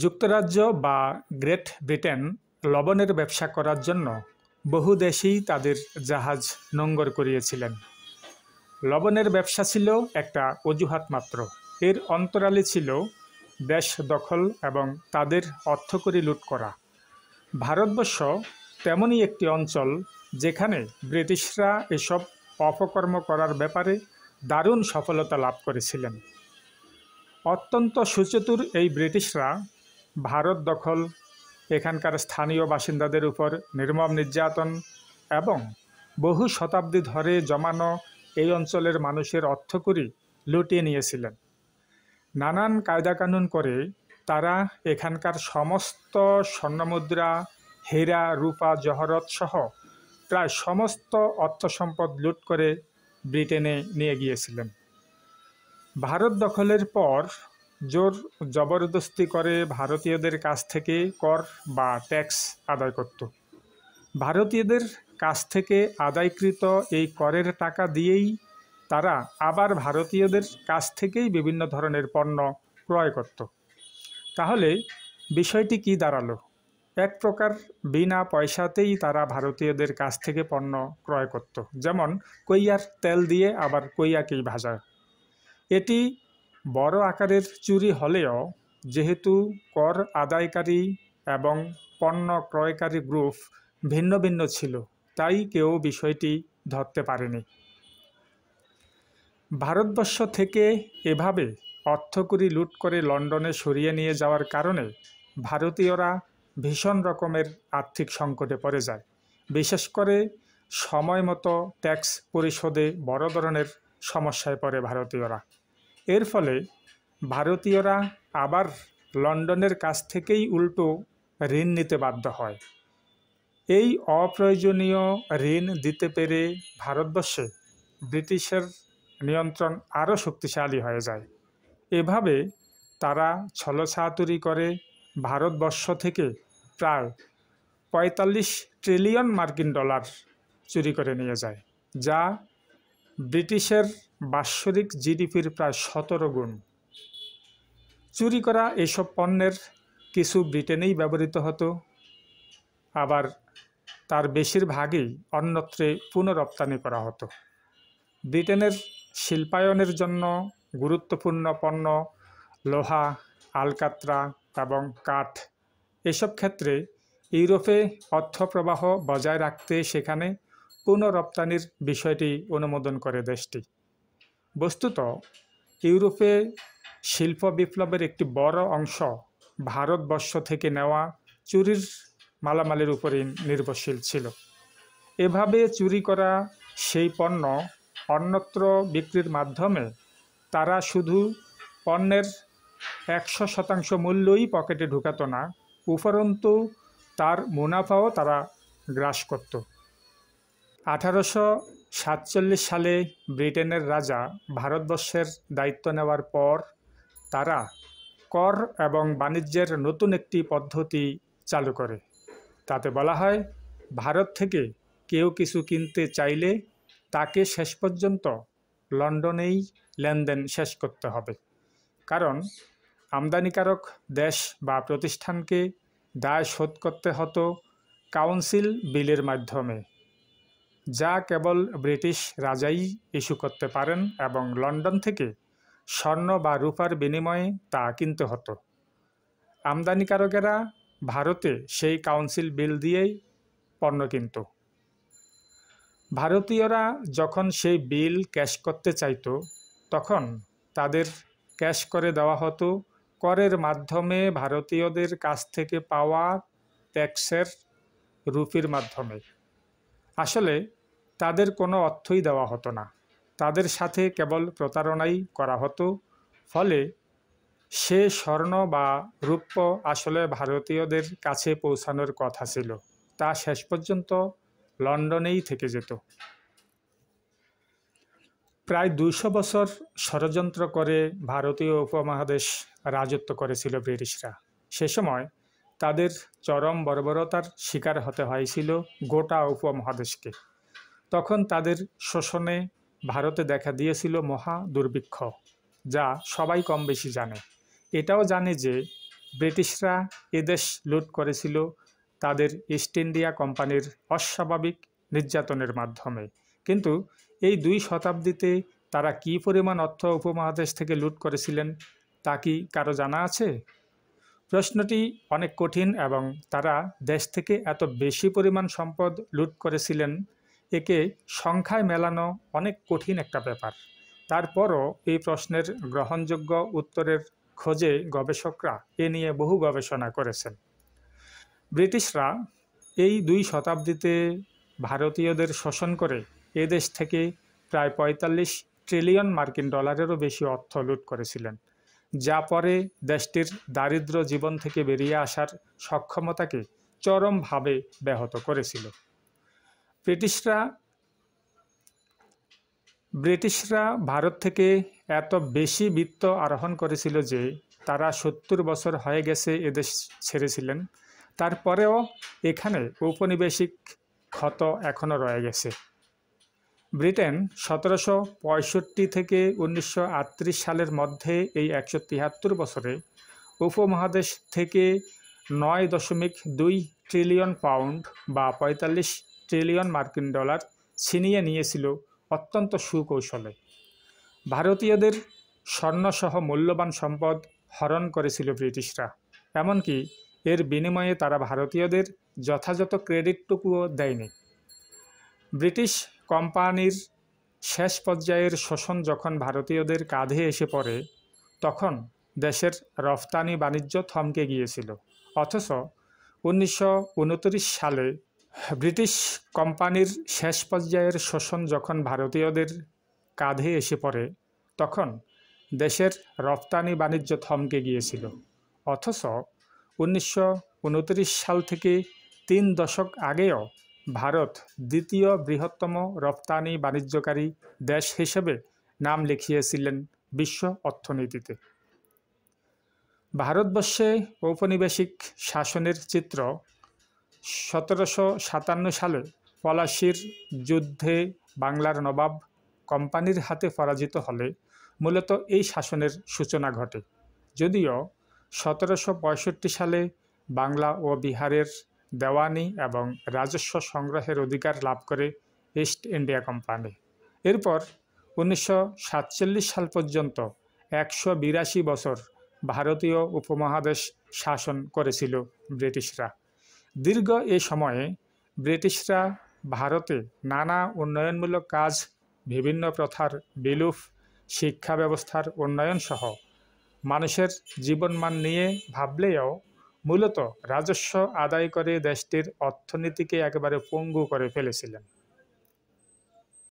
যুক্তরাজ্য বা great Britain লবণের ব্যবসা করার জন্য বহু দেশেই তাদের জাহাজ নোঙ্গর করিয়েছিলেন লবণের ব্যবসা ছিল একটা অজুহাত মাত্র এর অন্তরালে ছিল দেশ দখল এবং তাদের অর্থকরী লুট করা ভারতবর্ষ তেমনই একটি অঞ্চল যেখানে ব্রিটিশরা এসব অপকর্ম করার ব্যাপারে দারুণ সফলতা লাভ করেছিলেন অত্যন্ত সুচতুর এই ব্রিটিশরা ভারত দখল এখানকার স্থানীয় বাসিন্দাদের উপর নির্মম নির্যাতন এবং বহু শতাব্দী ধরে জমানো এই অঞ্চলের মানুষের অর্থকরি লুটিয়ে নিয়েছিলেন নানান কায়দাকানুন করে তারা এখানকার সমস্ত স্বর্ণমুদ্রা হীরা রূপা জহরত সহ প্রায় সমস্ত অর্থ সম্পদ লুট করে ব্রিটেনে নিয়ে গিয়েছিলেন ভারত দখলের পর জোর জবরদস্তি করে ভারতীয়দের কাছ থেকে কর বা ট্যাক্স আদায় করত ভারতীয়দের কাছ থেকে আদায়কৃত এই করের টাকা দিয়েই তারা আবার ভারতীয়দের কাছ থেকেই বিভিন্ন ধরনের পণ্য ক্রয় করত তাহলে বিষয়টি কি দাঁড়ালো এক প্রকার বিনা পয়সাতেই তারা ভারতীয়দের কাছ থেকে পণ্য ক্রয় করত যেমন কইয়ার তেল দিয়ে আবার কইয়াকেই ভাজা এটি বড় আকারের চুরি হলেও যেহেতু কর আদায়কারী এবং পণ্য ক্রয়কারী গ্রুপ ভিন্ন ভিন্ন ছিল তাই কেউ বিষয়টি ধরতে পারেনি ভারতবর্ষ থেকে এভাবে অর্থকরী লুট করে লন্ডনে সরিয়ে নিয়ে যাওয়ার কারণে ভারতীয়রা ভীষণ রকমের আর্থিক সংকটে পড়ে যায় বিশেষ করে সময় মতো ট্যাক্স পরিশোধে বড় ধরনের সমস্যায় পড়ে ভারতীয়রা এর ফলে ভারতীয়রা আবার লন্ডনের কাছ থেকেই উল্টো ঋণ নিতে বাধ্য হয় এই অপ্রয়োজনীয় ঋণ দিতে পেরে ভারতবর্ষে ব্রিটিশের নিয়ন্ত্রণ আরও শক্তিশালী হয়ে যায় এভাবে তারা ছলছাতুরি করে ভারতবর্ষ থেকে প্রায় পঁয়তাল্লিশ ট্রিলিয়ন মার্কিন ডলার চুরি করে নিয়ে যায় যা ব্রিটিশের বাৎসরিক জিডিপির প্রায় সতেরো গুণ চুরি করা এসব পণ্যের কিছু ব্রিটেনেই ব্যবহৃত হতো আবার তার বেশিরভাগই অন্যত্রে পুনরপ্তানি করা হতো ব্রিটেনের শিল্পায়নের জন্য গুরুত্বপূর্ণ পণ্য লোহা আলকাত্রা এবং কাঠ এসব ক্ষেত্রে ইউরোপে অর্থপ্রবাহ বজায় রাখতে সেখানে পুনরপ্তানির বিষয়টি অনুমোদন করে দেশটি বস্তুত ইউরোপে শিল্প বিপ্লবের একটি বড় অংশ ভারতবর্ষ থেকে নেওয়া চুরির মালামালের উপরে নির্ভরশীল ছিল এভাবে চুরি করা সেই পণ্য অন্যত্র বিক্রির মাধ্যমে তারা শুধু পণ্যের একশো শতাংশ মূল্যই পকেটে ঢুকাত না উপরন্তু তার মুনাফাও তারা গ্রাস করত আঠারোশো সাতচল্লিশ সালে ব্রিটেনের রাজা ভারতবর্ষের দায়িত্ব নেওয়ার পর তারা কর এবং বাণিজ্যের নতুন একটি পদ্ধতি চালু করে তাতে বলা হয় ভারত থেকে কেউ কিছু কিনতে চাইলে তাকে শেষ পর্যন্ত লন্ডনেই লেনদেন শেষ করতে হবে কারণ আমদানিকারক দেশ বা প্রতিষ্ঠানকে দায় শোধ করতে হতো কাউন্সিল বিলের মাধ্যমে যা কেবল ব্রিটিশ রাজাই ইস্যু করতে পারেন এবং লন্ডন থেকে স্বর্ণ বা রূপার বিনিময়ে তা কিনতে হতো আমদানিকারকেরা ভারতে সেই কাউন্সিল বিল দিয়েই পণ্য কিনত ভারতীয়রা যখন সেই বিল ক্যাশ করতে চাইত তখন তাদের ক্যাশ করে দেওয়া হতো করের মাধ্যমে ভারতীয়দের কাছ থেকে পাওয়া ট্যাক্সের রুপির মাধ্যমে আসলে তাদের কোনো অর্থই দেওয়া হতো না তাদের সাথে কেবল প্রতারণাই করা হতো ফলে সে স্বর্ণ বা রূপ্য আসলে ভারতীয়দের কাছে পৌঁছানোর কথা ছিল তা শেষ পর্যন্ত লন্ডনেই থেকে যেত প্রায় দুইশো বছর ষড়যন্ত্র করে ভারতীয় উপমহাদেশ রাজত্ব করেছিল ব্রিটিশরা সে সময় তাদের চরম বর্বরতার শিকার হতে হয়েছিল গোটা উপমহাদেশকে তখন তাদের শোষণে ভারতে দেখা দিয়েছিল মহা দুর্ভিক্ষ যা সবাই কম বেশি জানে এটাও জানে যে ব্রিটিশরা এদেশ লুট করেছিল তাদের ইস্ট ইন্ডিয়া কোম্পানির অস্বাভাবিক নির্যাতনের মাধ্যমে কিন্তু এই দুই শতাব্দীতে তারা কি পরিমাণ অর্থ উপমহাদেশ থেকে লুট করেছিলেন তা কি কারো জানা আছে প্রশ্নটি অনেক কঠিন এবং তারা দেশ থেকে এত বেশি পরিমাণ সম্পদ লুট করেছিলেন একে সংখ্যায় মেলানো অনেক কঠিন একটা ব্যাপার তারপরও এই প্রশ্নের গ্রহণযোগ্য উত্তরের খোঁজে গবেষকরা এ নিয়ে বহু গবেষণা করেছেন ব্রিটিশরা এই দুই শতাব্দীতে ভারতীয়দের শোষণ করে এদেশ থেকে প্রায় পঁয়তাল্লিশ ট্রিলিয়ন মার্কিন ডলারেরও বেশি অর্থ লুট করেছিলেন যা পরে দেশটির দারিদ্র জীবন থেকে বেরিয়ে আসার সক্ষমতাকে চরমভাবে ব্যাহত করেছিল ব্রিটিশরা ব্রিটিশরা ভারত থেকে এত বেশি বৃত্ত আরোহণ করেছিল যে তারা সত্তর বছর হয়ে গেছে এদেশ ছেড়েছিলেন তারপরেও এখানে ঔপনিবেশিক ক্ষত এখনও রয়ে গেছে ব্রিটেন সতেরোশো পঁয়ষট্টি থেকে উনিশশো সালের মধ্যে এই একশো তিয়াত্তর বছরে উপমহাদেশ থেকে নয় দশমিক দুই ট্রিলিয়ন পাউন্ড বা পঁয়তাল্লিশ ট্রিলিয়ন মার্কিন ডলার ছিনিয়ে নিয়েছিল অত্যন্ত সুকৌশলে ভারতীয়দের স্বর্ণসহ মূল্যবান সম্পদ হরণ করেছিল ব্রিটিশরা এমনকি এর বিনিময়ে তারা ভারতীয়দের যথাযথ ক্রেডিটটুকুও দেয়নি ব্রিটিশ কোম্পানির শেষ পর্যায়ের শোষণ যখন ভারতীয়দের কাঁধে এসে পড়ে তখন দেশের রফতানি বাণিজ্য থমকে গিয়েছিল অথচ উনিশশো সালে ব্রিটিশ কোম্পানির শেষ পর্যায়ের শোষণ যখন ভারতীয়দের কাঁধে এসে পড়ে তখন দেশের রফতানি বাণিজ্য থমকে গিয়েছিল অথচ উনিশশো সাল থেকে তিন দশক আগেও ভারত দ্বিতীয় বৃহত্তম রপ্তানি বাণিজ্যকারী দেশ হিসেবে নাম লিখিয়েছিলেন বিশ্ব অর্থনীতিতে ভারতবর্ষে ঔপনিবেশিক শাসনের চিত্র সতেরোশো সাতান্ন সালে পলাশির যুদ্ধে বাংলার নবাব কোম্পানির হাতে পরাজিত হলে মূলত এই শাসনের সূচনা ঘটে যদিও সতেরোশো সালে বাংলা ও বিহারের দেওয়ানি এবং রাজস্ব সংগ্রহের অধিকার লাভ করে ইস্ট ইন্ডিয়া কোম্পানি এরপর উনিশশো সাল পর্যন্ত একশো বছর ভারতীয় উপমহাদেশ শাসন করেছিল ব্রিটিশরা দীর্ঘ এ সময়ে ব্রিটিশরা ভারতে নানা উন্নয়নমূলক কাজ বিভিন্ন প্রথার বিলুপ শিক্ষা ব্যবস্থার উন্নয়ন সহ মানুষের জীবনমান নিয়ে ভাবলেও মূলত রাজস্ব আদায় করে দেশটির অর্থনীতিকে একেবারে পঙ্গু করে ফেলেছিলেন